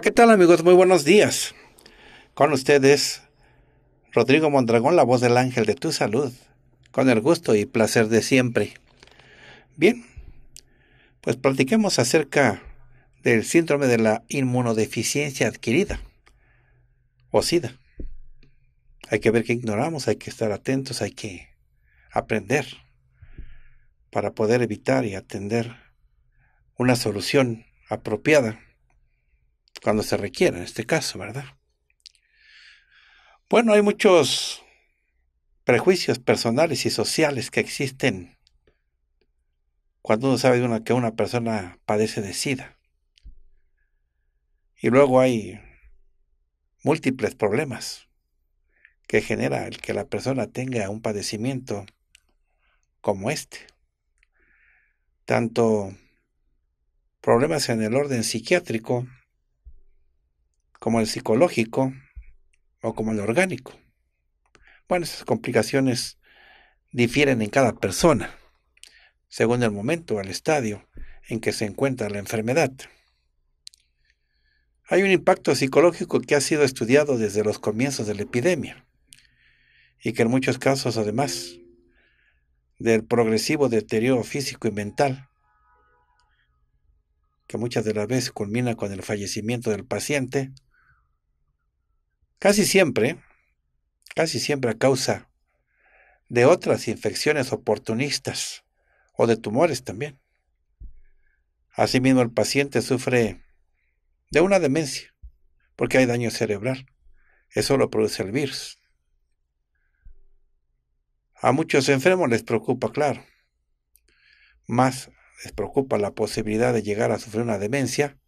¿qué tal amigos? Muy buenos días. Con ustedes, Rodrigo Mondragón, la voz del ángel de tu salud, con el gusto y placer de siempre. Bien, pues platiquemos acerca del síndrome de la inmunodeficiencia adquirida, o SIDA. Hay que ver qué ignoramos, hay que estar atentos, hay que aprender para poder evitar y atender una solución apropiada cuando se requiera en este caso, ¿verdad? Bueno, hay muchos prejuicios personales y sociales que existen cuando uno sabe de una, que una persona padece de SIDA. Y luego hay múltiples problemas que genera el que la persona tenga un padecimiento como este. Tanto problemas en el orden psiquiátrico, como el psicológico o como el orgánico. Bueno, esas complicaciones difieren en cada persona, según el momento o el estadio en que se encuentra la enfermedad. Hay un impacto psicológico que ha sido estudiado desde los comienzos de la epidemia y que en muchos casos además del progresivo deterioro físico y mental, que muchas de las veces culmina con el fallecimiento del paciente, Casi siempre, casi siempre a causa de otras infecciones oportunistas o de tumores también. Asimismo, el paciente sufre de una demencia porque hay daño cerebral. Eso lo produce el virus. A muchos enfermos les preocupa, claro. Más les preocupa la posibilidad de llegar a sufrir una demencia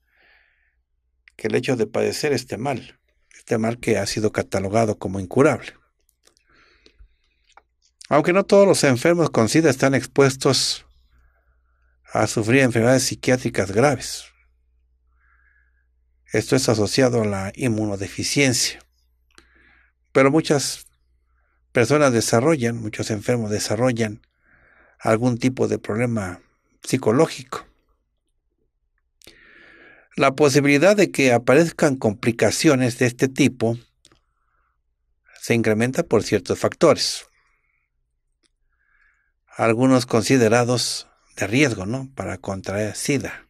que el hecho de padecer este mal que ha sido catalogado como incurable. Aunque no todos los enfermos con SIDA están expuestos a sufrir enfermedades psiquiátricas graves. Esto es asociado a la inmunodeficiencia. Pero muchas personas desarrollan, muchos enfermos desarrollan algún tipo de problema psicológico. La posibilidad de que aparezcan complicaciones de este tipo se incrementa por ciertos factores. Algunos considerados de riesgo, Para contraer SIDA.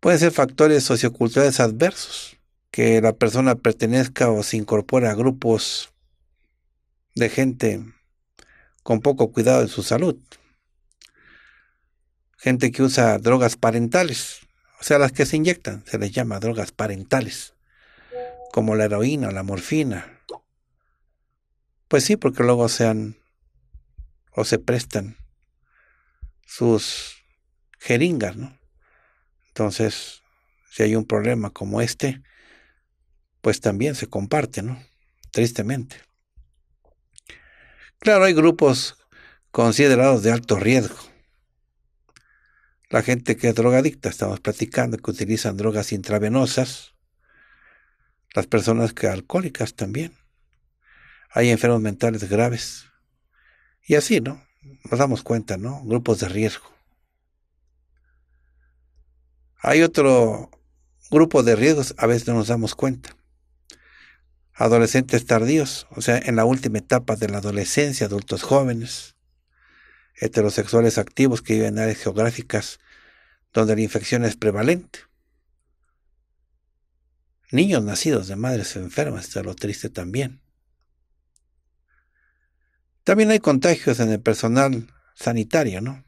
Pueden ser factores socioculturales adversos, que la persona pertenezca o se incorpore a grupos de gente con poco cuidado en su salud, gente que usa drogas parentales, o sea, las que se inyectan, se les llama drogas parentales, como la heroína la morfina. Pues sí, porque luego sean o se prestan sus jeringas, ¿no? Entonces, si hay un problema como este, pues también se comparte, ¿no? Tristemente. Claro, hay grupos considerados de alto riesgo, la gente que es drogadicta, estamos platicando, que utilizan drogas intravenosas, las personas que alcohólicas también. Hay enfermos mentales graves. Y así, ¿no? Nos damos cuenta, ¿no? Grupos de riesgo. Hay otro grupo de riesgos, a veces no nos damos cuenta. Adolescentes tardíos, o sea, en la última etapa de la adolescencia, adultos jóvenes, heterosexuales activos que viven en áreas geográficas donde la infección es prevalente. Niños nacidos de madres enfermas, esto es lo triste también. También hay contagios en el personal sanitario, ¿no?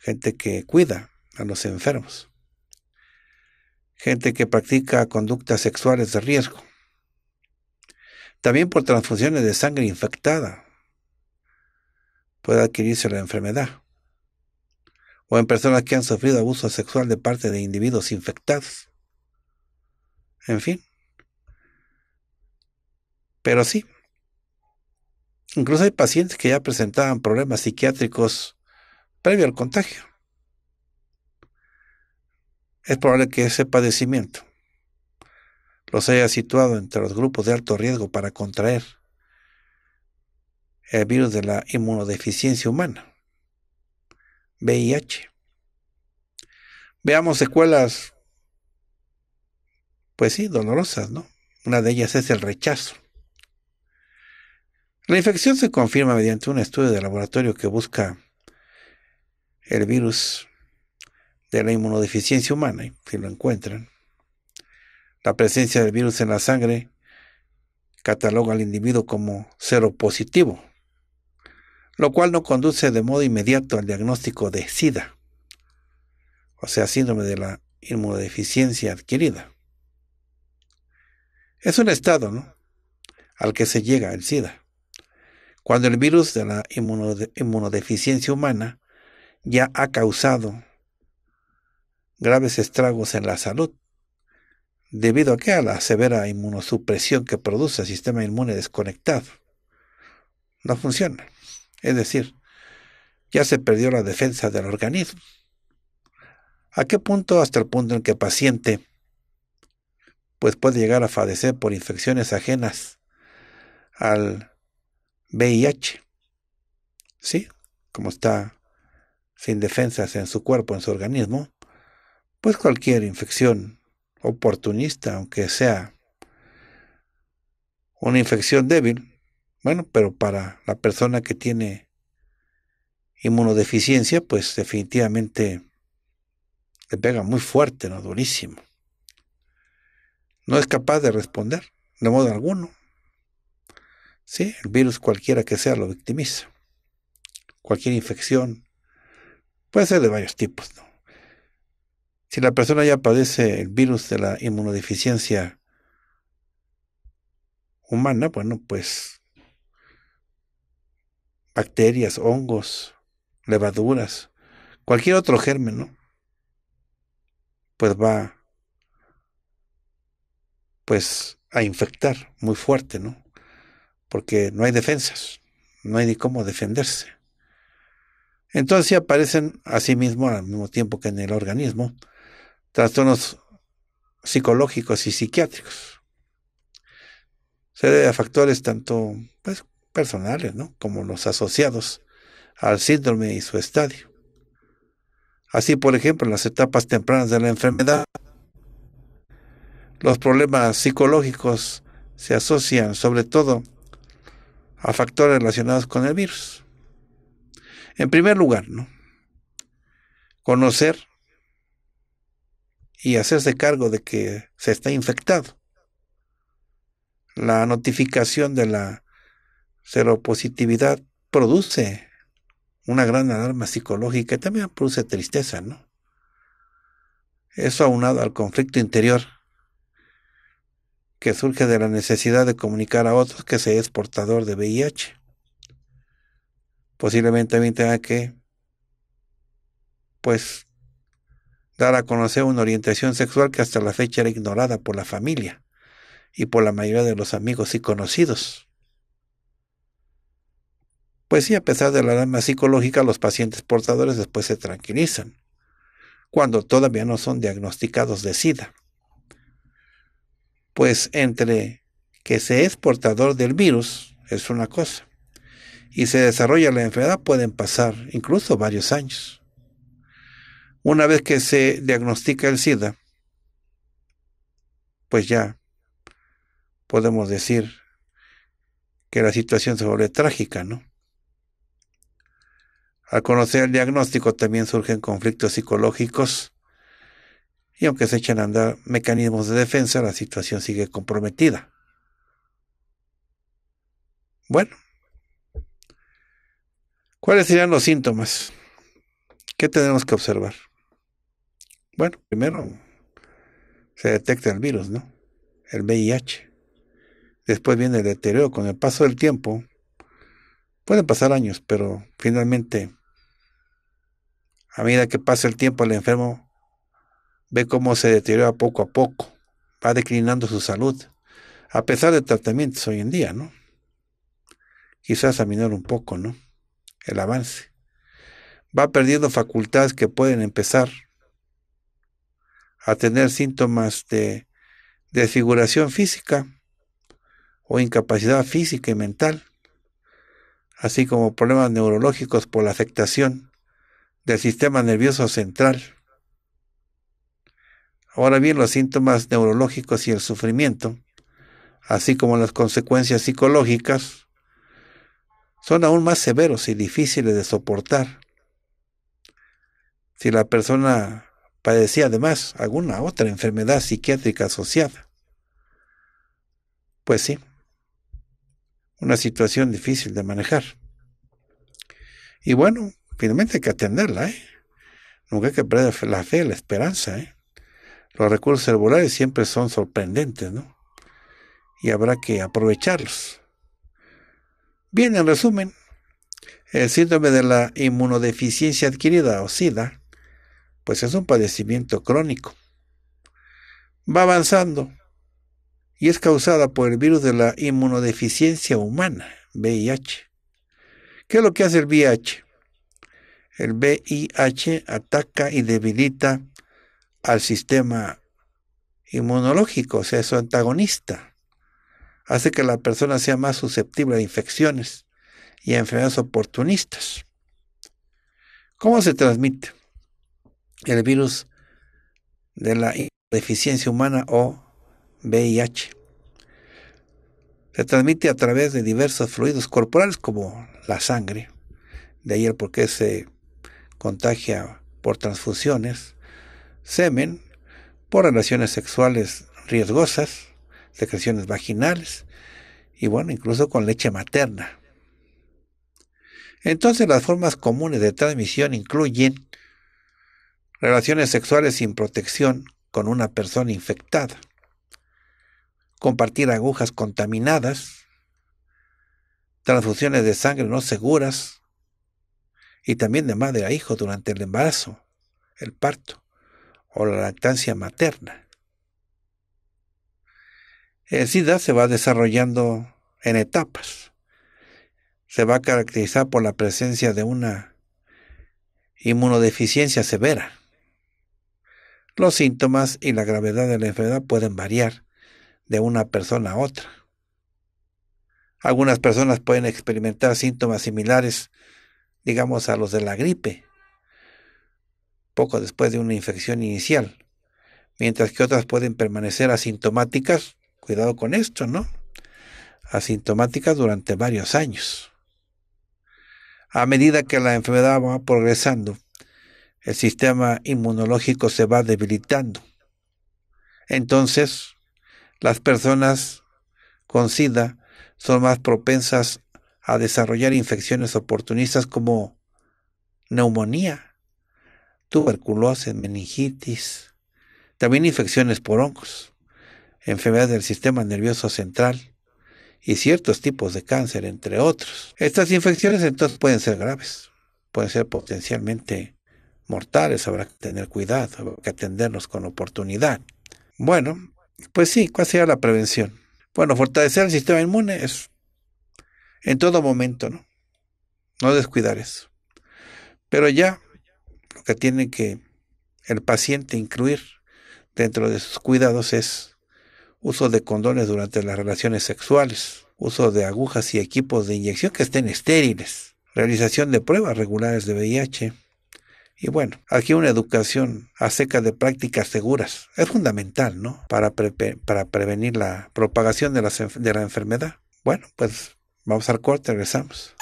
Gente que cuida a los enfermos. Gente que practica conductas sexuales de riesgo. También por transfusiones de sangre infectada, puede adquirirse la enfermedad, o en personas que han sufrido abuso sexual de parte de individuos infectados. En fin. Pero sí. Incluso hay pacientes que ya presentaban problemas psiquiátricos previo al contagio. Es probable que ese padecimiento los haya situado entre los grupos de alto riesgo para contraer el virus de la inmunodeficiencia humana, VIH. Veamos secuelas, pues sí, dolorosas, ¿no? Una de ellas es el rechazo. La infección se confirma mediante un estudio de laboratorio que busca el virus de la inmunodeficiencia humana, y si lo encuentran. La presencia del virus en la sangre cataloga al individuo como positivo lo cual no conduce de modo inmediato al diagnóstico de SIDA, o sea, síndrome de la inmunodeficiencia adquirida. Es un estado al que se llega el SIDA, cuando el virus de la inmunodeficiencia humana ya ha causado graves estragos en la salud, debido a que a la severa inmunosupresión que produce el sistema inmune desconectado. No funciona. Es decir, ya se perdió la defensa del organismo. ¿A qué punto? Hasta el punto en que el paciente pues puede llegar a padecer por infecciones ajenas al VIH. ¿Sí? Como está sin defensas en su cuerpo, en su organismo, pues cualquier infección oportunista, aunque sea una infección débil, bueno, pero para la persona que tiene inmunodeficiencia, pues definitivamente le pega muy fuerte, ¿no? Durísimo. No es capaz de responder, de modo alguno. Sí, el virus cualquiera que sea lo victimiza. Cualquier infección puede ser de varios tipos, ¿no? Si la persona ya padece el virus de la inmunodeficiencia humana, bueno, pues bacterias, hongos, levaduras, cualquier otro germen, ¿no? Pues va pues a infectar muy fuerte, ¿no? Porque no hay defensas, no hay ni cómo defenderse. Entonces aparecen asimismo, sí al mismo tiempo que en el organismo, trastornos psicológicos y psiquiátricos. Se debe a factores tanto pues, personales, ¿no? como los asociados al síndrome y su estadio. Así, por ejemplo, en las etapas tempranas de la enfermedad, los problemas psicológicos se asocian sobre todo a factores relacionados con el virus. En primer lugar, ¿no? conocer y hacerse cargo de que se está infectado. La notificación de la seropositividad produce una gran alarma psicológica y también produce tristeza, ¿no? Eso aunado al conflicto interior que surge de la necesidad de comunicar a otros que se es portador de VIH. Posiblemente también tenga que, pues, dar a conocer una orientación sexual que hasta la fecha era ignorada por la familia y por la mayoría de los amigos y conocidos. Pues sí, a pesar de la alarma psicológica, los pacientes portadores después se tranquilizan, cuando todavía no son diagnosticados de SIDA. Pues entre que se es portador del virus es una cosa, y se desarrolla la enfermedad pueden pasar incluso varios años. Una vez que se diagnostica el SIDA, pues ya podemos decir que la situación se vuelve trágica, ¿no? Al conocer el diagnóstico también surgen conflictos psicológicos y aunque se echan a andar mecanismos de defensa, la situación sigue comprometida. Bueno, ¿cuáles serían los síntomas? ¿Qué tenemos que observar? Bueno, primero se detecta el virus, ¿no? El VIH. Después viene el deterioro con el paso del tiempo. Pueden pasar años, pero finalmente, a medida que pasa el tiempo, el enfermo ve cómo se deteriora poco a poco, va declinando su salud, a pesar de tratamientos hoy en día, ¿no? Quizás a menor un poco, ¿no? El avance. Va perdiendo facultades que pueden empezar a tener síntomas de desfiguración física o incapacidad física y mental así como problemas neurológicos por la afectación del sistema nervioso central. Ahora bien, los síntomas neurológicos y el sufrimiento, así como las consecuencias psicológicas, son aún más severos y difíciles de soportar. Si la persona padecía además alguna otra enfermedad psiquiátrica asociada. Pues sí, una situación difícil de manejar. Y bueno, finalmente hay que atenderla, ¿eh? Nunca hay que perder la fe, la esperanza, ¿eh? Los recursos cerebrales siempre son sorprendentes, ¿no? Y habrá que aprovecharlos. Bien, en resumen, el síndrome de la inmunodeficiencia adquirida o SIDA, pues es un padecimiento crónico. Va avanzando, y es causada por el virus de la inmunodeficiencia humana, VIH. ¿Qué es lo que hace el VIH? El VIH ataca y debilita al sistema inmunológico, o sea, su antagonista. Hace que la persona sea más susceptible a infecciones y a enfermedades oportunistas. ¿Cómo se transmite el virus de la inmunodeficiencia humana o VIH. Se transmite a través de diversos fluidos corporales como la sangre, de ahí el se contagia por transfusiones, semen, por relaciones sexuales riesgosas, secreciones vaginales y bueno, incluso con leche materna. Entonces las formas comunes de transmisión incluyen relaciones sexuales sin protección con una persona infectada, compartir agujas contaminadas, transfusiones de sangre no seguras y también de madre a hijo durante el embarazo, el parto o la lactancia materna. El SIDA se va desarrollando en etapas. Se va a caracterizar por la presencia de una inmunodeficiencia severa. Los síntomas y la gravedad de la enfermedad pueden variar de una persona a otra. Algunas personas pueden experimentar síntomas similares, digamos, a los de la gripe, poco después de una infección inicial, mientras que otras pueden permanecer asintomáticas, cuidado con esto, ¿no? Asintomáticas durante varios años. A medida que la enfermedad va progresando, el sistema inmunológico se va debilitando. Entonces, las personas con SIDA son más propensas a desarrollar infecciones oportunistas como neumonía, tuberculosis, meningitis, también infecciones por hongos, enfermedades del sistema nervioso central y ciertos tipos de cáncer, entre otros. Estas infecciones entonces pueden ser graves, pueden ser potencialmente mortales, habrá que tener cuidado, habrá que atenderlos con oportunidad. Bueno, pues sí, ¿cuál sea la prevención? Bueno, fortalecer el sistema inmune es en todo momento, ¿no? No descuidar eso. Pero ya, lo que tiene que el paciente incluir dentro de sus cuidados es uso de condones durante las relaciones sexuales, uso de agujas y equipos de inyección que estén estériles, realización de pruebas regulares de VIH, y bueno, aquí una educación acerca de prácticas seguras es fundamental, ¿no? Para, para prevenir la propagación de la enfermedad. Bueno, pues vamos al corte, regresamos.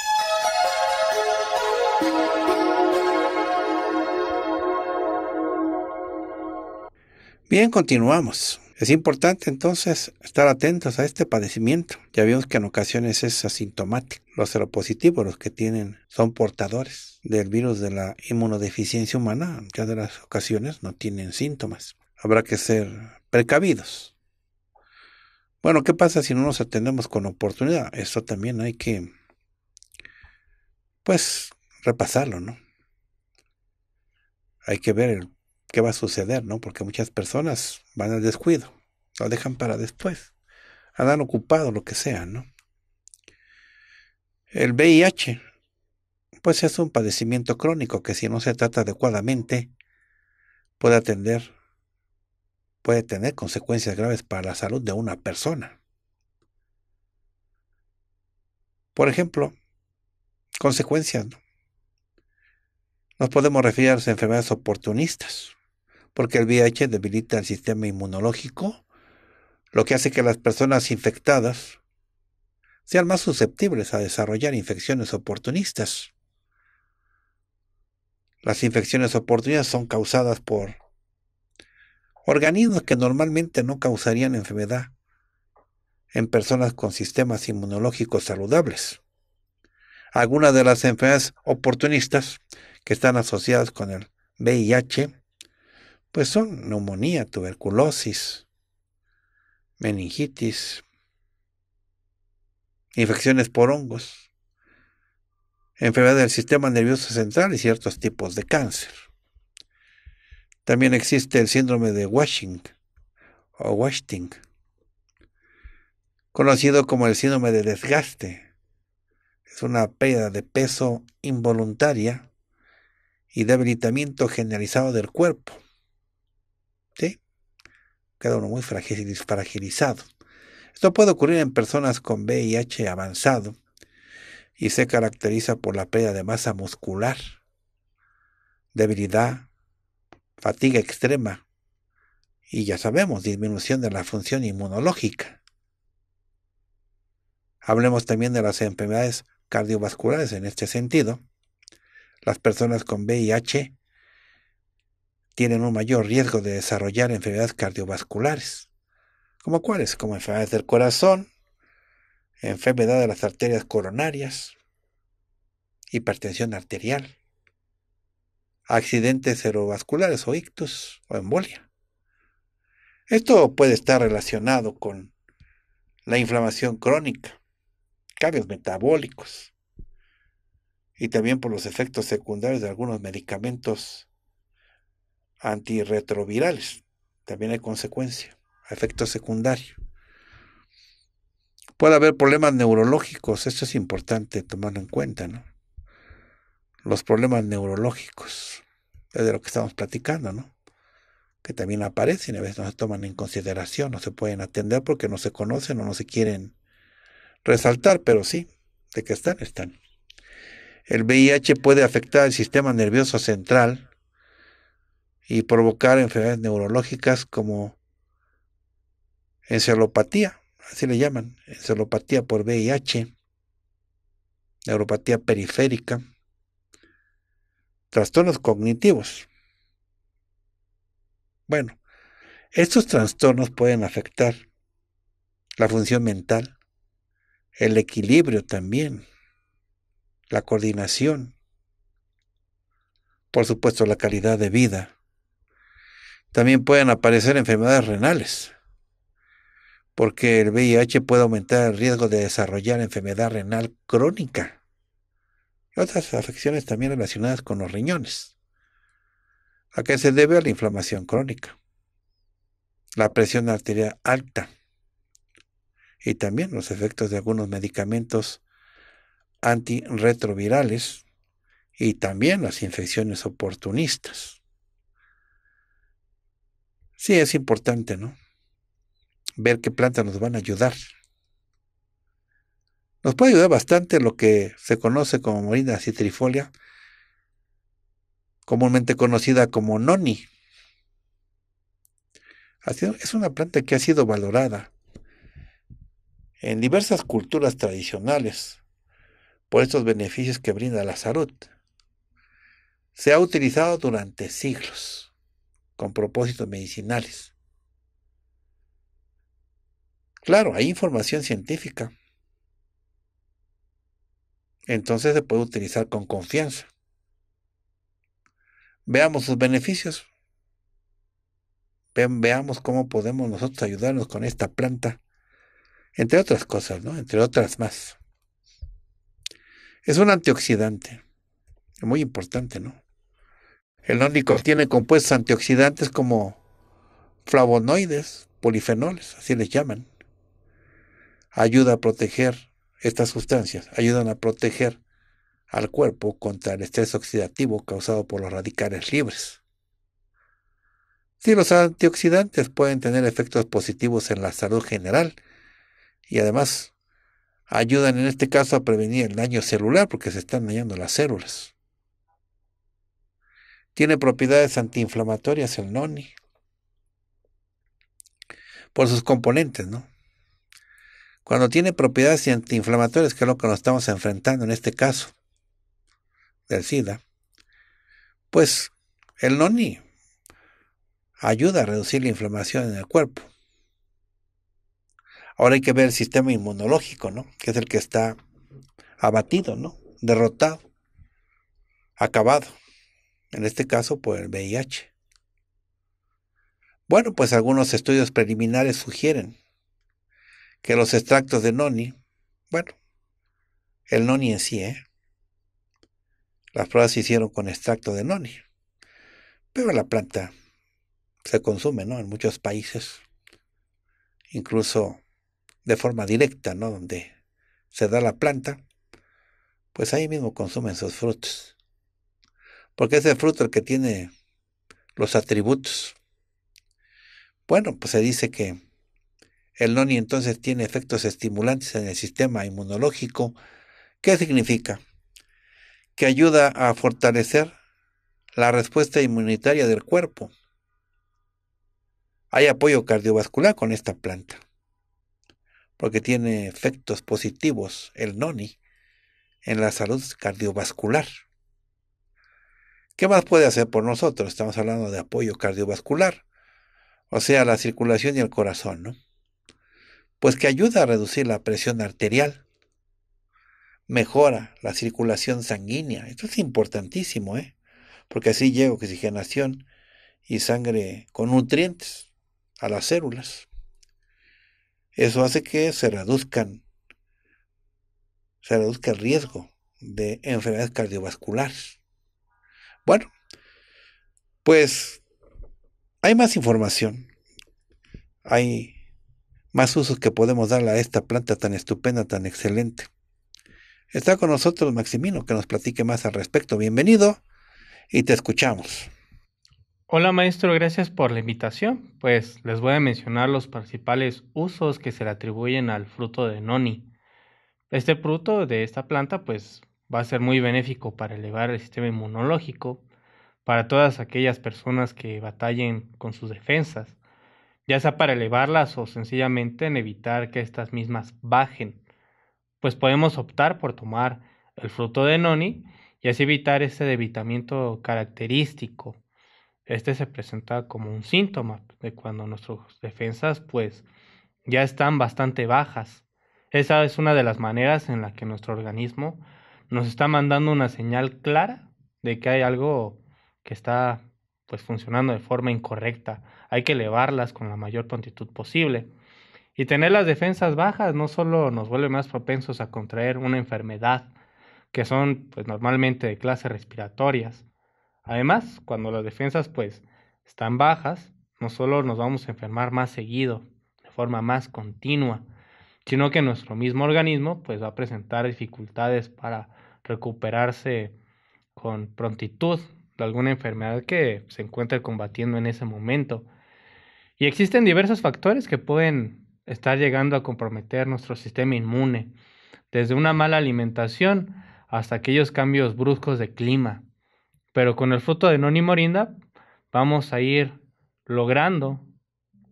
Bien, continuamos. Es importante entonces estar atentos a este padecimiento. Ya vimos que en ocasiones es asintomático. Los seropositivos, los que tienen, son portadores del virus de la inmunodeficiencia humana. Ya de las ocasiones no tienen síntomas. Habrá que ser precavidos. Bueno, ¿qué pasa si no nos atendemos con oportunidad? Eso también hay que, pues, repasarlo, ¿no? Hay que ver el qué va a suceder, ¿no? Porque muchas personas van al descuido, lo dejan para después, andan ocupados, lo que sea, ¿no? El VIH, pues es un padecimiento crónico que si no se trata adecuadamente, puede atender, puede tener consecuencias graves para la salud de una persona. Por ejemplo, consecuencias. ¿no? Nos podemos referir a las enfermedades oportunistas, porque el VIH debilita el sistema inmunológico, lo que hace que las personas infectadas sean más susceptibles a desarrollar infecciones oportunistas. Las infecciones oportunistas son causadas por organismos que normalmente no causarían enfermedad en personas con sistemas inmunológicos saludables. Algunas de las enfermedades oportunistas que están asociadas con el VIH pues son neumonía, tuberculosis, meningitis, infecciones por hongos, enfermedades del sistema nervioso central y ciertos tipos de cáncer. También existe el síndrome de Washing o Washing, conocido como el síndrome de desgaste. Es una pérdida de peso involuntaria y debilitamiento generalizado del cuerpo queda uno muy fragilizado. Esto puede ocurrir en personas con VIH avanzado y se caracteriza por la pérdida de masa muscular, debilidad, fatiga extrema y ya sabemos, disminución de la función inmunológica. Hablemos también de las enfermedades cardiovasculares en este sentido. Las personas con VIH tienen un mayor riesgo de desarrollar enfermedades cardiovasculares. ¿Como cuáles? Como enfermedades del corazón, enfermedad de las arterias coronarias, hipertensión arterial, accidentes cerebrovasculares o ictus o embolia. Esto puede estar relacionado con la inflamación crónica, cambios metabólicos y también por los efectos secundarios de algunos medicamentos antirretrovirales. También hay consecuencia, efecto secundario. Puede haber problemas neurológicos, esto es importante tomarlo en cuenta, ¿no? Los problemas neurológicos, es de lo que estamos platicando, ¿no? Que también aparecen, a veces no se toman en consideración, no se pueden atender porque no se conocen o no se quieren resaltar, pero sí, de que están, están. El VIH puede afectar el sistema nervioso central, y provocar enfermedades neurológicas como encelopatía, así le llaman, encelopatía por VIH, neuropatía periférica, trastornos cognitivos. Bueno, estos trastornos pueden afectar la función mental, el equilibrio también, la coordinación, por supuesto la calidad de vida, también pueden aparecer enfermedades renales, porque el VIH puede aumentar el riesgo de desarrollar enfermedad renal crónica y otras afecciones también relacionadas con los riñones. ¿A que se debe? A la inflamación crónica, la presión arterial alta y también los efectos de algunos medicamentos antirretrovirales y también las infecciones oportunistas. Sí, es importante, ¿no? Ver qué plantas nos van a ayudar. Nos puede ayudar bastante lo que se conoce como morina citrifolia, comúnmente conocida como noni. Es una planta que ha sido valorada en diversas culturas tradicionales por estos beneficios que brinda la salud. Se ha utilizado durante siglos con propósitos medicinales. Claro, hay información científica. Entonces se puede utilizar con confianza. Veamos sus beneficios. veamos cómo podemos nosotros ayudarnos con esta planta. Entre otras cosas, ¿no? Entre otras más. Es un antioxidante. Muy importante, ¿no? El nórdico tiene compuestos antioxidantes como flavonoides, polifenoles, así les llaman. Ayuda a proteger estas sustancias, ayudan a proteger al cuerpo contra el estrés oxidativo causado por los radicales libres. Sí, los antioxidantes pueden tener efectos positivos en la salud general y además ayudan en este caso a prevenir el daño celular porque se están dañando las células. Tiene propiedades antiinflamatorias el noni. Por sus componentes, ¿no? Cuando tiene propiedades antiinflamatorias, que es lo que nos estamos enfrentando en este caso del SIDA, pues el noni ayuda a reducir la inflamación en el cuerpo. Ahora hay que ver el sistema inmunológico, ¿no? Que es el que está abatido, ¿no? Derrotado, acabado en este caso por el VIH. Bueno, pues algunos estudios preliminares sugieren que los extractos de noni, bueno, el noni en sí, ¿eh? las pruebas se hicieron con extracto de noni, pero la planta se consume ¿no? en muchos países, incluso de forma directa, ¿no? donde se da la planta, pues ahí mismo consumen sus frutos porque es el fruto el que tiene los atributos. Bueno, pues se dice que el noni entonces tiene efectos estimulantes en el sistema inmunológico. ¿Qué significa? Que ayuda a fortalecer la respuesta inmunitaria del cuerpo. Hay apoyo cardiovascular con esta planta, porque tiene efectos positivos el noni en la salud cardiovascular. ¿Qué más puede hacer por nosotros? Estamos hablando de apoyo cardiovascular, o sea, la circulación y el corazón, ¿no? Pues que ayuda a reducir la presión arterial, mejora la circulación sanguínea, esto es importantísimo, ¿eh? Porque así llega oxigenación y sangre con nutrientes a las células. Eso hace que se reduzcan, se reduzca el riesgo de enfermedades cardiovasculares. Bueno, pues hay más información. Hay más usos que podemos darle a esta planta tan estupenda, tan excelente. Está con nosotros Maximino, que nos platique más al respecto. Bienvenido y te escuchamos. Hola maestro, gracias por la invitación. Pues les voy a mencionar los principales usos que se le atribuyen al fruto de noni. Este fruto de esta planta pues va a ser muy benéfico para elevar el sistema inmunológico, para todas aquellas personas que batallen con sus defensas, ya sea para elevarlas o sencillamente en evitar que estas mismas bajen. Pues podemos optar por tomar el fruto de noni y así evitar ese debilitamiento característico. Este se presenta como un síntoma de cuando nuestras defensas pues ya están bastante bajas. Esa es una de las maneras en la que nuestro organismo nos está mandando una señal clara de que hay algo que está pues funcionando de forma incorrecta. Hay que elevarlas con la mayor prontitud posible. Y tener las defensas bajas no solo nos vuelve más propensos a contraer una enfermedad, que son pues normalmente de clase respiratorias. Además, cuando las defensas pues están bajas, no solo nos vamos a enfermar más seguido, de forma más continua, sino que nuestro mismo organismo pues va a presentar dificultades para recuperarse con prontitud de alguna enfermedad que se encuentre combatiendo en ese momento. Y existen diversos factores que pueden estar llegando a comprometer nuestro sistema inmune, desde una mala alimentación hasta aquellos cambios bruscos de clima. Pero con el fruto de Noni Morinda vamos a ir logrando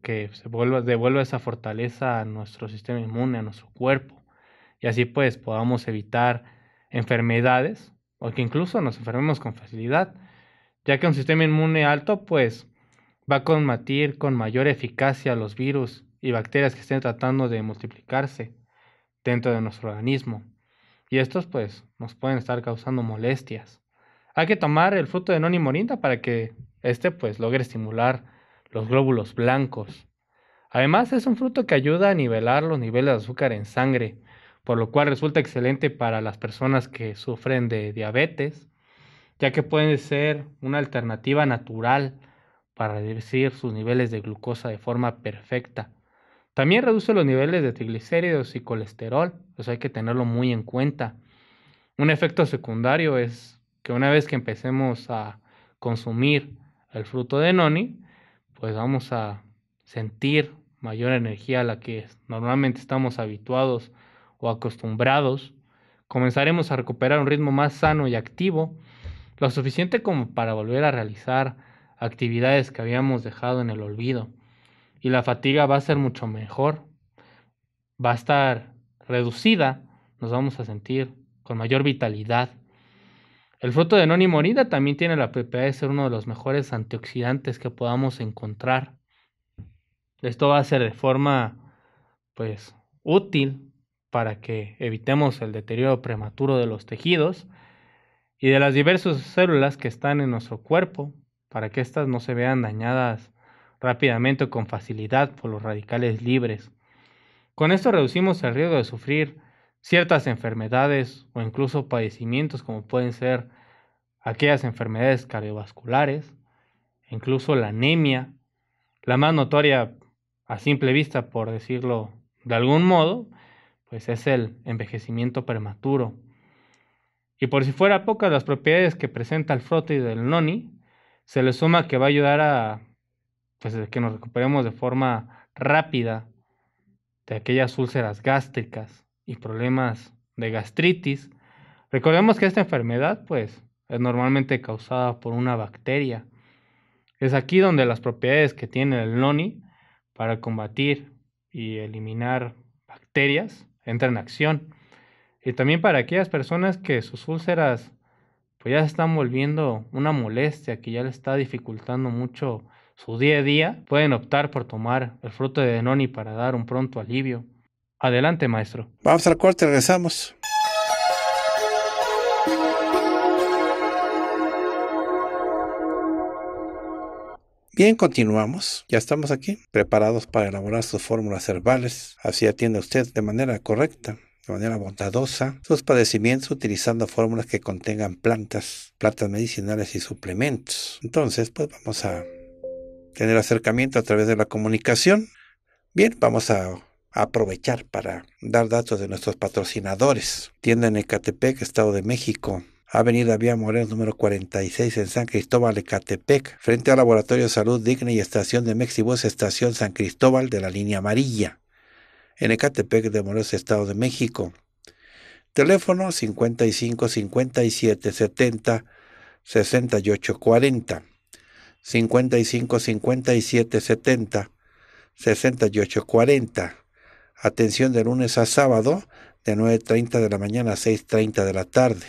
que se devuelva esa fortaleza a nuestro sistema inmune, a nuestro cuerpo. Y así pues podamos evitar enfermedades o que incluso nos enfermemos con facilidad, ya que un sistema inmune alto pues va a combatir con mayor eficacia los virus y bacterias que estén tratando de multiplicarse dentro de nuestro organismo. Y estos pues nos pueden estar causando molestias. Hay que tomar el fruto de noni morinda para que este pues logre estimular los glóbulos blancos. Además, es un fruto que ayuda a nivelar los niveles de azúcar en sangre, por lo cual resulta excelente para las personas que sufren de diabetes, ya que puede ser una alternativa natural para reducir sus niveles de glucosa de forma perfecta. También reduce los niveles de triglicéridos y colesterol, eso hay que tenerlo muy en cuenta. Un efecto secundario es que una vez que empecemos a consumir el fruto de noni, pues vamos a sentir mayor energía a la que normalmente estamos habituados o acostumbrados. Comenzaremos a recuperar un ritmo más sano y activo, lo suficiente como para volver a realizar actividades que habíamos dejado en el olvido. Y la fatiga va a ser mucho mejor, va a estar reducida, nos vamos a sentir con mayor vitalidad el fruto de noni morida también tiene la propiedad de ser uno de los mejores antioxidantes que podamos encontrar. Esto va a ser de forma, pues, útil para que evitemos el deterioro prematuro de los tejidos y de las diversas células que están en nuestro cuerpo, para que éstas no se vean dañadas rápidamente o con facilidad por los radicales libres. Con esto reducimos el riesgo de sufrir ciertas enfermedades o incluso padecimientos como pueden ser aquellas enfermedades cardiovasculares, incluso la anemia, la más notoria a simple vista, por decirlo de algún modo, pues es el envejecimiento prematuro. Y por si fuera pocas las propiedades que presenta el frote del noni, se le suma que va a ayudar a pues, que nos recuperemos de forma rápida de aquellas úlceras gástricas, y problemas de gastritis. Recordemos que esta enfermedad, pues, es normalmente causada por una bacteria. Es aquí donde las propiedades que tiene el noni para combatir y eliminar bacterias entran en acción. Y también para aquellas personas que sus úlceras pues ya se están volviendo una molestia que ya le está dificultando mucho su día a día, pueden optar por tomar el fruto de noni para dar un pronto alivio. Adelante, maestro. Vamos al corte, regresamos. Bien, continuamos. Ya estamos aquí, preparados para elaborar sus fórmulas herbales. Así atiende usted de manera correcta de manera bondadosa sus padecimientos utilizando fórmulas que contengan plantas, plantas medicinales y suplementos. Entonces, pues vamos a tener acercamiento a través de la comunicación. Bien, vamos a aprovechar para dar datos de nuestros patrocinadores. Tienda en Ecatepec, Estado de México. Avenida Vía Moreno número 46 en San Cristóbal, Ecatepec, frente al Laboratorio de Salud Digna y Estación de Mexibus, Estación San Cristóbal de la línea amarilla, en Ecatepec de Morelos, Estado de México. Teléfono 55 57 70 68 40. 55 57 70 68 40. Atención de lunes a sábado, de 9.30 de la mañana a 6.30 de la tarde.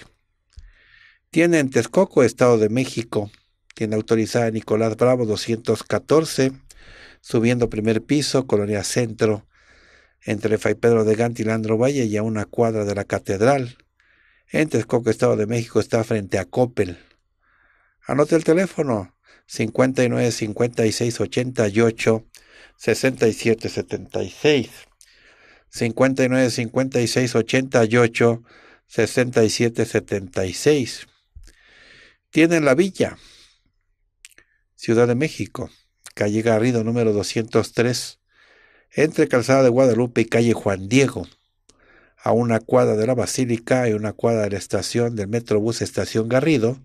Tiene en Texcoco, Estado de México. Tiene autorizada Nicolás Bravo 214, subiendo primer piso, Colonia Centro, entre Fray Pedro de Ganti y Landro Valle y a una cuadra de la Catedral. En Texcoco, Estado de México, está frente a Coppel. Anote el teléfono 59 56 88 67 76. 59 56 88 67 76. Tienen la villa, Ciudad de México, calle Garrido número 203, entre Calzada de Guadalupe y calle Juan Diego, a una cuadra de la Basílica y una cuadra de la estación del Metrobús Estación Garrido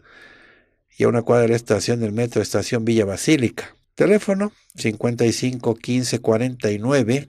y a una cuadra de la estación del Metro Estación Villa Basílica. Teléfono 55 15 49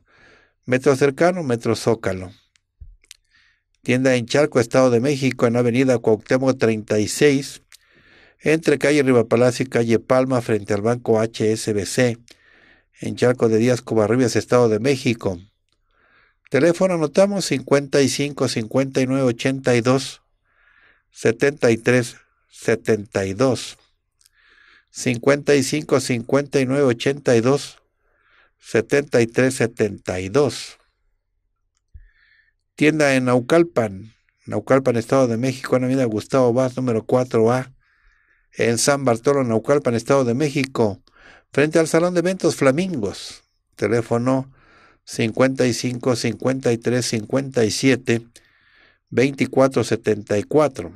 Metro cercano, Metro Zócalo. Tienda en Charco, Estado de México, en Avenida Cuauhtémoc 36, entre calle Palacio y calle Palma, frente al Banco HSBC, en Charco de Díaz Covarrubias, Estado de México. Teléfono anotamos 55 59 82 73 72. 55 59 82 7372. Tienda en Naucalpan, Naucalpan, Estado de México, Avenida Gustavo Vaz, número 4A, en San Bartolo, Naucalpan, Estado de México, frente al Salón de Eventos Flamingos. Teléfono 55 53 57 24 74.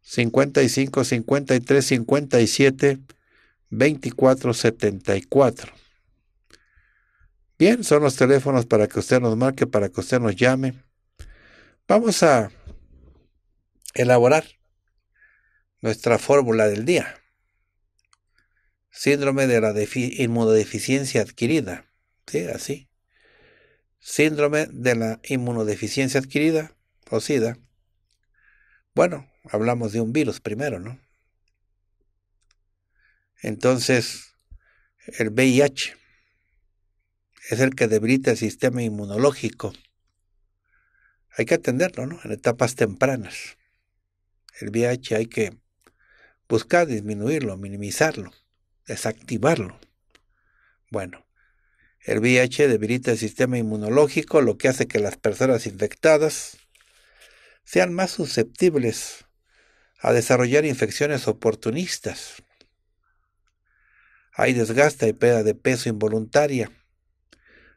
55 53 57 24 74. Bien, son los teléfonos para que usted nos marque, para que usted nos llame. Vamos a elaborar nuestra fórmula del día. Síndrome de la inmunodeficiencia adquirida. Sí, así. Síndrome de la inmunodeficiencia adquirida o SIDA. Bueno, hablamos de un virus primero, ¿no? Entonces, el VIH es el que debilita el sistema inmunológico. Hay que atenderlo, ¿no? En etapas tempranas. El VIH hay que buscar disminuirlo, minimizarlo, desactivarlo. Bueno, el VIH debilita el sistema inmunológico, lo que hace que las personas infectadas sean más susceptibles a desarrollar infecciones oportunistas. Hay desgaste y pérdida de peso involuntaria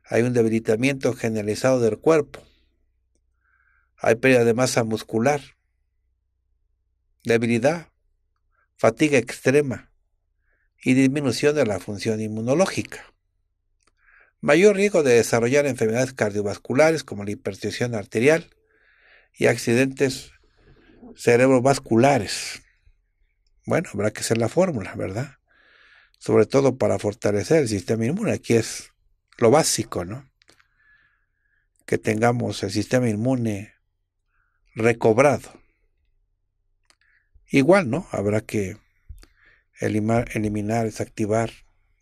hay un debilitamiento generalizado del cuerpo, hay pérdida de masa muscular, debilidad, fatiga extrema y disminución de la función inmunológica. Mayor riesgo de desarrollar enfermedades cardiovasculares como la hipertensión arterial y accidentes cerebrovasculares. Bueno, habrá que hacer la fórmula, ¿verdad? Sobre todo para fortalecer el sistema inmune. Aquí es lo básico, ¿no? Que tengamos el sistema inmune recobrado. Igual, ¿no? Habrá que eliminar, desactivar,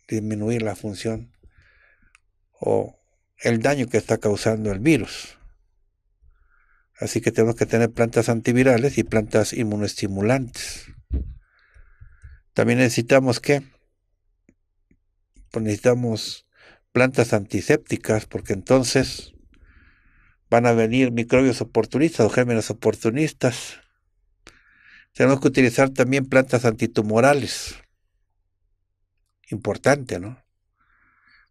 disminuir la función o el daño que está causando el virus. Así que tenemos que tener plantas antivirales y plantas inmunoestimulantes. También necesitamos que pues necesitamos plantas antisépticas, porque entonces van a venir microbios oportunistas o gérmenes oportunistas. Tenemos que utilizar también plantas antitumorales. Importante, ¿no?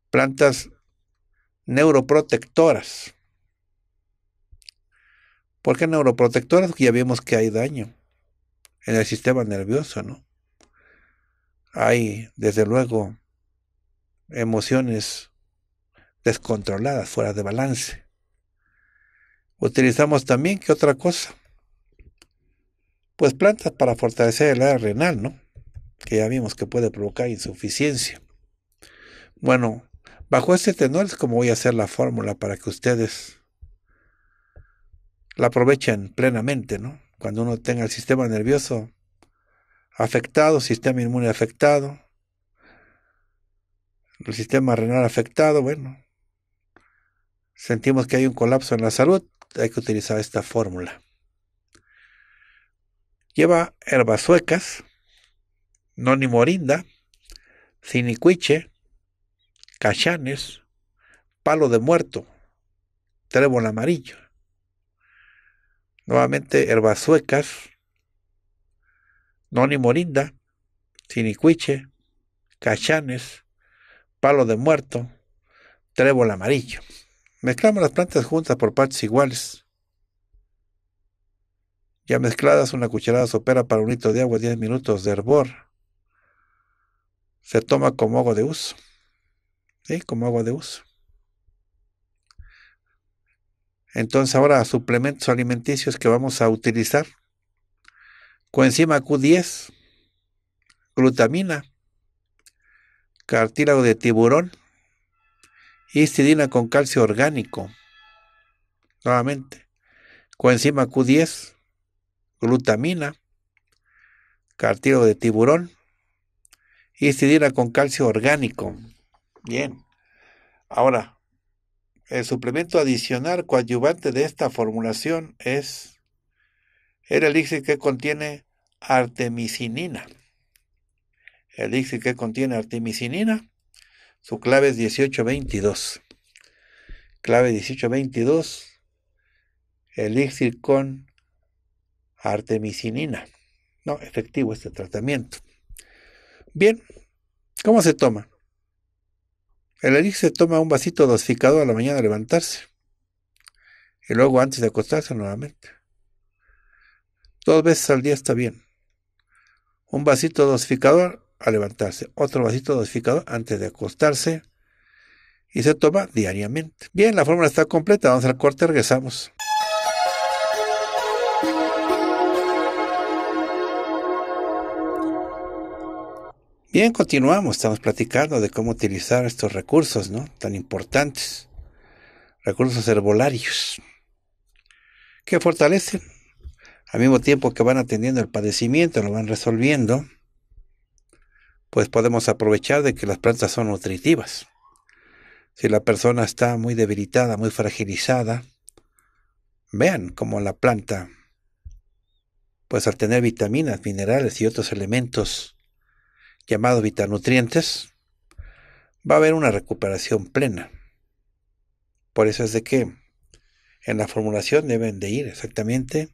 Plantas neuroprotectoras. porque neuroprotectoras? Porque ya vimos que hay daño en el sistema nervioso, ¿no? Hay, desde luego, emociones descontroladas, fuera de balance. Utilizamos también, ¿qué otra cosa? Pues plantas para fortalecer el área renal, ¿no? Que ya vimos que puede provocar insuficiencia. Bueno, bajo este tenor es como voy a hacer la fórmula para que ustedes la aprovechen plenamente, ¿no? Cuando uno tenga el sistema nervioso afectado, sistema inmune afectado, el sistema renal afectado, bueno, sentimos que hay un colapso en la salud, hay que utilizar esta fórmula. Lleva herbas suecas, morinda cinicuiche, cachanes, palo de muerto, trébol amarillo. Nuevamente herbas suecas, morinda cinicuiche, cachanes, palo de muerto, trébol amarillo. Mezclamos las plantas juntas por partes iguales. Ya mezcladas, una cucharada sopera para un litro de agua, 10 minutos de hervor. Se toma como agua de uso. ¿Sí? Como agua de uso. Entonces ahora suplementos alimenticios que vamos a utilizar. Coenzima Q10, glutamina, cartílago de tiburón histidina con calcio orgánico. Nuevamente, coenzima Q10, glutamina, cartílago de tiburón histidina con calcio orgánico. Bien. Ahora, el suplemento adicional coadyuvante de esta formulación es el elixir que contiene artemisinina elixir que contiene artemisinina. Su clave es 1822. Clave 1822, elixir con artemisinina. No, efectivo este tratamiento. Bien, ¿cómo se toma? El elixir se toma un vasito dosificado a la mañana al levantarse y luego antes de acostarse nuevamente. Dos veces al día está bien. Un vasito dosificador a levantarse, otro vasito dosificado antes de acostarse y se toma diariamente. Bien, la fórmula está completa, vamos al corte, regresamos. Bien, continuamos, estamos platicando de cómo utilizar estos recursos, ¿no? Tan importantes, recursos herbolarios, que fortalecen, al mismo tiempo que van atendiendo el padecimiento, lo van resolviendo, pues podemos aprovechar de que las plantas son nutritivas. Si la persona está muy debilitada, muy fragilizada, vean cómo la planta, pues al tener vitaminas, minerales y otros elementos llamados vitanutrientes, va a haber una recuperación plena. Por eso es de que en la formulación deben de ir exactamente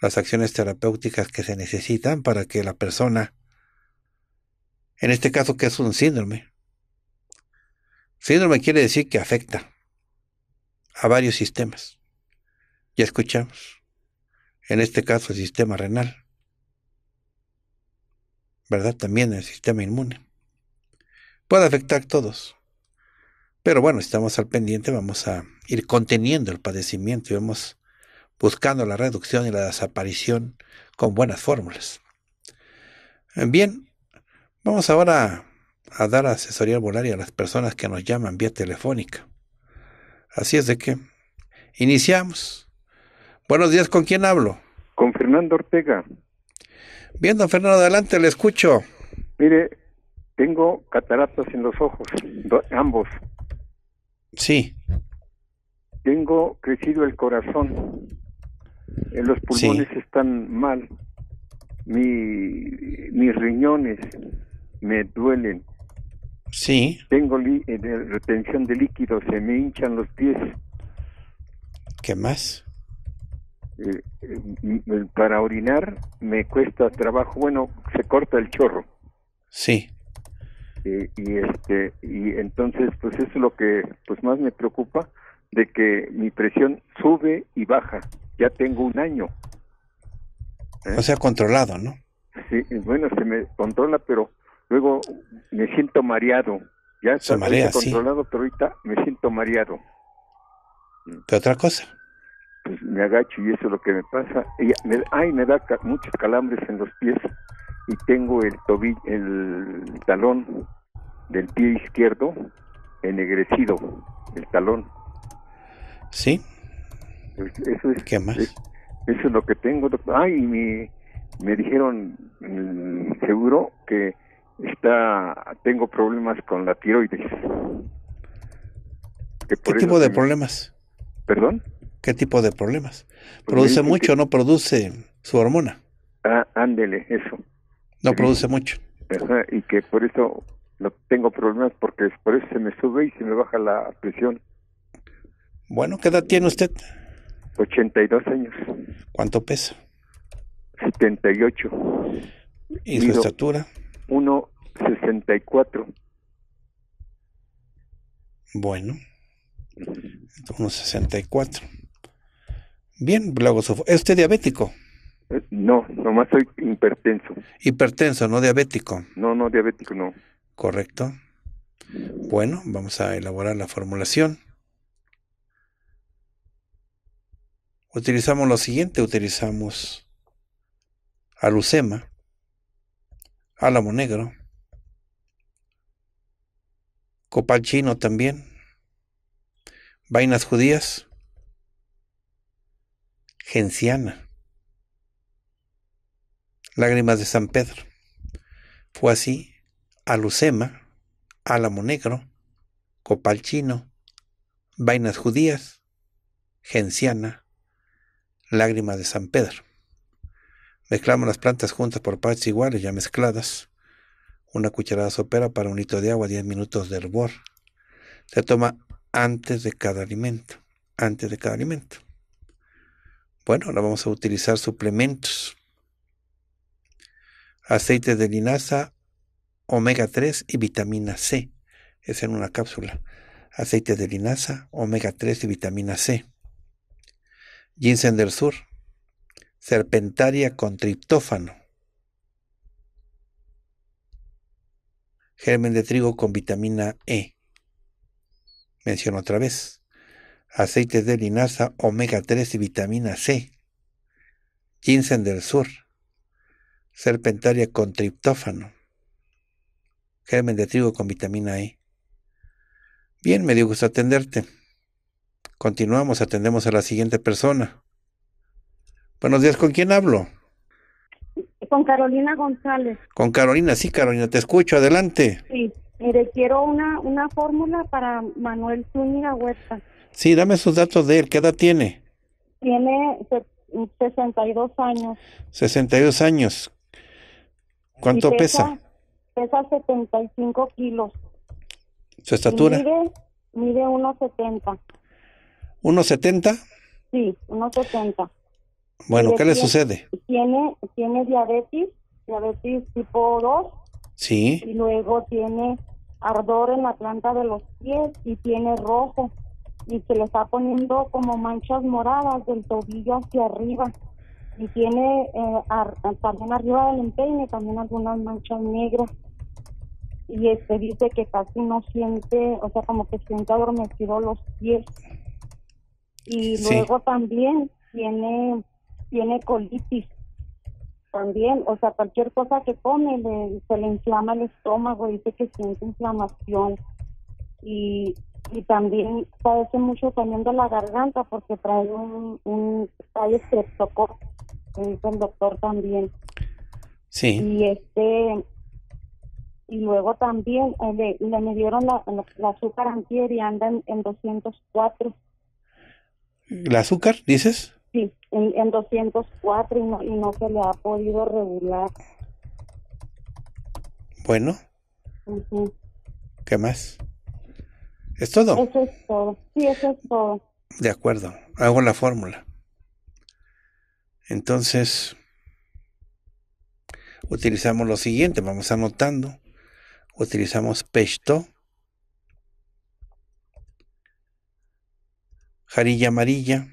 las acciones terapéuticas que se necesitan para que la persona en este caso, ¿qué es un síndrome? Síndrome quiere decir que afecta a varios sistemas. Ya escuchamos. En este caso, el sistema renal. ¿Verdad? También el sistema inmune. Puede afectar a todos. Pero bueno, estamos al pendiente, vamos a ir conteniendo el padecimiento y vamos buscando la reducción y la desaparición con buenas fórmulas. Bien, Vamos ahora a dar asesoría volaria a las personas que nos llaman vía telefónica. Así es de que iniciamos. Buenos días, ¿con quién hablo? Con Fernando Ortega. Bien, don Fernando, adelante, le escucho. Mire, tengo cataratas en los ojos, ambos. Sí. Tengo crecido el corazón. Los pulmones están mal. Mi, mis riñones, me duelen. Sí. Tengo eh, retención de líquido, se me hinchan los pies. ¿Qué más? Eh, eh, para orinar me cuesta trabajo, bueno, se corta el chorro. Sí. y este y entonces pues eso es lo que pues más me preocupa de que mi presión sube y baja. Ya tengo un año. O sea, controlado, ¿no? Sí, bueno, se me controla, pero Luego me siento mareado. Ya está controlado, pero ahorita me siento mareado. ¿Qué otra cosa? Pues me agacho y eso es lo que me pasa. ay, me da muchos calambres en los pies y tengo el tobillo, el talón del pie izquierdo ennegrecido, el talón. ¿Sí? Pues eso es, ¿Qué más? eso es lo que tengo, Ay, me dijeron seguro que está tengo problemas con la tiroides. ¿Qué tipo de problemas? ¿Perdón? ¿Qué tipo de problemas? Pues ¿Produce mucho o no produce su hormona? Ah, ándele, eso. No produce mucho. Ajá, y que por eso no tengo problemas, porque por eso se me sube y se me baja la presión. Bueno, ¿qué edad tiene usted? 82 años. ¿Cuánto pesa? 78. ¿Y su estatura? 1 64. Bueno, 1.64. Bien, luego ¿Es usted diabético? Eh, no, nomás soy hipertenso. Hipertenso, no diabético. No, no, diabético no. Correcto. Bueno, vamos a elaborar la formulación. Utilizamos lo siguiente, utilizamos alucema, álamo negro, copal chino también, vainas judías, genciana, lágrimas de San Pedro. Fue así alucema, álamo negro, copal chino, vainas judías, genciana, lágrimas de San Pedro. Mezclamos las plantas juntas por partes iguales, ya mezcladas una cucharada sopera para un litro de agua, 10 minutos de hervor. Se toma antes de cada alimento, antes de cada alimento. Bueno, ahora vamos a utilizar suplementos. Aceite de linaza, omega 3 y vitamina C. Es en una cápsula. Aceite de linaza, omega 3 y vitamina C. Ginseng del sur. Serpentaria con triptófano. germen de trigo con vitamina E. Menciono otra vez, aceites de linaza, omega 3 y vitamina C, ginseng del sur, serpentaria con triptófano, germen de trigo con vitamina E. Bien, me dio gusto atenderte. Continuamos, atendemos a la siguiente persona. Buenos días, ¿con quién hablo? con Carolina González. Con Carolina, sí, Carolina, te escucho, adelante. Sí, mire, quiero una, una fórmula para Manuel Zúñiga Huerta. Sí, dame sus datos de él, ¿qué edad tiene? Tiene 62 años. 62 años. ¿Cuánto pesa? pesa? Pesa 75 kilos. ¿Su estatura? mide 1,70. ¿1,70? Sí, 1,70. Bueno, ¿qué le sucede? Tiene, tiene diabetes, diabetes tipo 2. Sí. Y luego tiene ardor en la planta de los pies y tiene rojo. Y se le está poniendo como manchas moradas del tobillo hacia arriba. Y tiene eh, también arriba del empeine, también algunas manchas negras. Y este dice que casi no siente, o sea, como que siente adormecido los pies. Y luego también tiene tiene colitis también, o sea, cualquier cosa que come le, se le inflama el estómago, dice que siente inflamación y, y también padece mucho también la garganta porque trae un, un trae estreptococo, que dice el doctor también. Sí. Y este y luego también eh, le, le la, azúcar antier y anda en, en 204. ¿La azúcar, dices? Sí, en, 204 y no, se le ha podido regular. Bueno. ¿Qué más? ¿Es todo? Eso es todo. Sí, eso es todo. De acuerdo. Hago la fórmula. Entonces, utilizamos lo siguiente. Vamos anotando. Utilizamos pesto. Jarilla amarilla.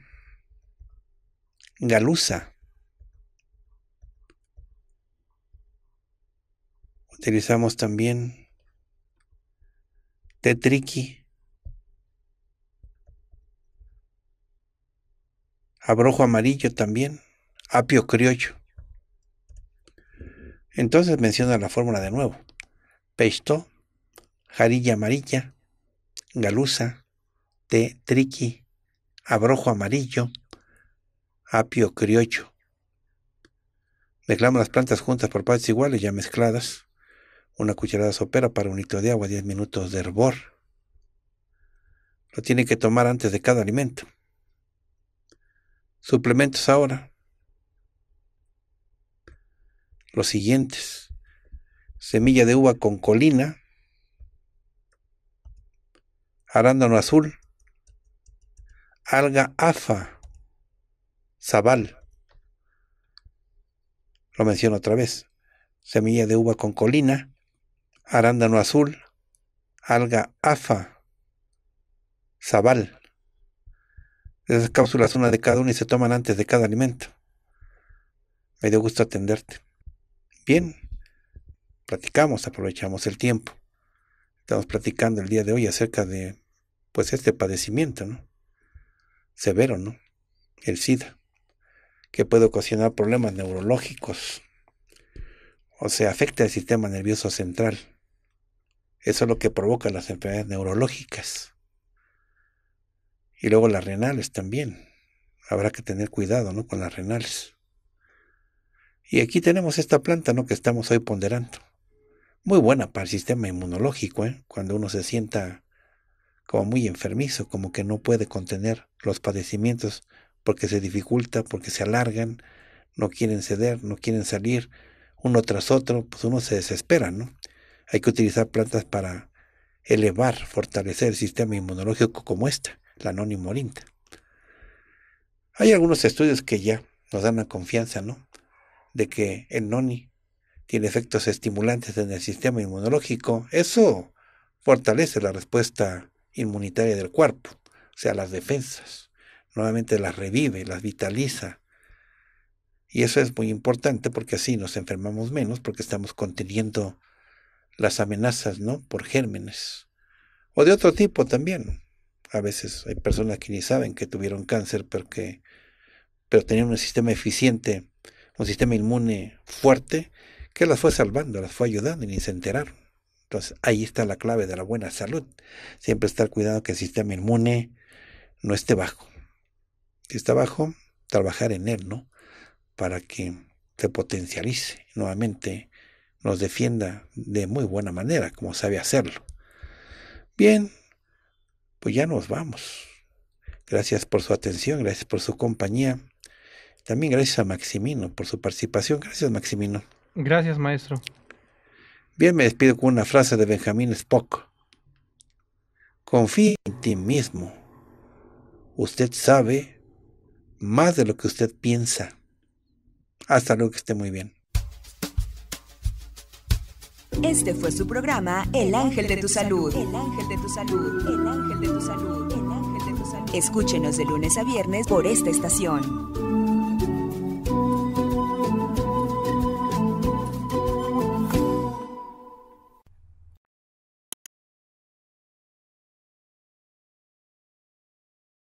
Galusa, Utilizamos también tetriqui. Abrojo amarillo también. Apio criollo. Entonces menciona la fórmula de nuevo. Pesto, jarilla amarilla, galusa, tetriqui, abrojo amarillo, apio criollo. Mezclamos las plantas juntas por partes iguales, ya mezcladas. Una cucharada sopera para un litro de agua, 10 minutos de hervor. Lo tiene que tomar antes de cada alimento. Suplementos ahora. Los siguientes. Semilla de uva con colina. Arándano azul. Alga afa Zabal. Lo menciono otra vez. Semilla de uva con colina, arándano azul, alga afa, zabal. Esas cápsulas, una de cada una y se toman antes de cada alimento. Me dio gusto atenderte. Bien, platicamos, aprovechamos el tiempo. Estamos platicando el día de hoy acerca de, pues, este padecimiento, ¿no? Severo, ¿no? El SIDA que puede ocasionar problemas neurológicos. O sea, afecta el sistema nervioso central. Eso es lo que provoca las enfermedades neurológicas. Y luego las renales también. Habrá que tener cuidado ¿no? con las renales. Y aquí tenemos esta planta ¿no? que estamos hoy ponderando. Muy buena para el sistema inmunológico, ¿eh? cuando uno se sienta como muy enfermizo, como que no puede contener los padecimientos porque se dificulta, porque se alargan, no quieren ceder, no quieren salir uno tras otro, pues uno se desespera, ¿no? Hay que utilizar plantas para elevar, fortalecer el sistema inmunológico como esta, la noni morinta. Hay algunos estudios que ya nos dan la confianza, ¿no? De que el noni tiene efectos estimulantes en el sistema inmunológico. Eso fortalece la respuesta inmunitaria del cuerpo, o sea, las defensas nuevamente las revive, las vitaliza. Y eso es muy importante porque así nos enfermamos menos, porque estamos conteniendo las amenazas, ¿no? Por gérmenes. O de otro tipo también. A veces hay personas que ni saben que tuvieron cáncer, porque, pero tenían un sistema eficiente, un sistema inmune fuerte, que las fue salvando, las fue ayudando y ni se enteraron. Entonces ahí está la clave de la buena salud. Siempre estar cuidado que el sistema inmune no esté bajo que está abajo, trabajar en él, ¿no? Para que se potencialice nuevamente, nos defienda de muy buena manera, como sabe hacerlo. Bien, pues ya nos vamos. Gracias por su atención, gracias por su compañía. También gracias a Maximino por su participación. Gracias, Maximino. Gracias, maestro. Bien, me despido con una frase de Benjamín Spock. Confía en ti mismo. Usted sabe más de lo que usted piensa. Hasta luego, que esté muy bien. Este fue su programa El Ángel de tu Salud. El Ángel de tu Salud. El Ángel de tu Salud. El Ángel de tu Salud. Escúchenos de lunes a viernes por esta estación.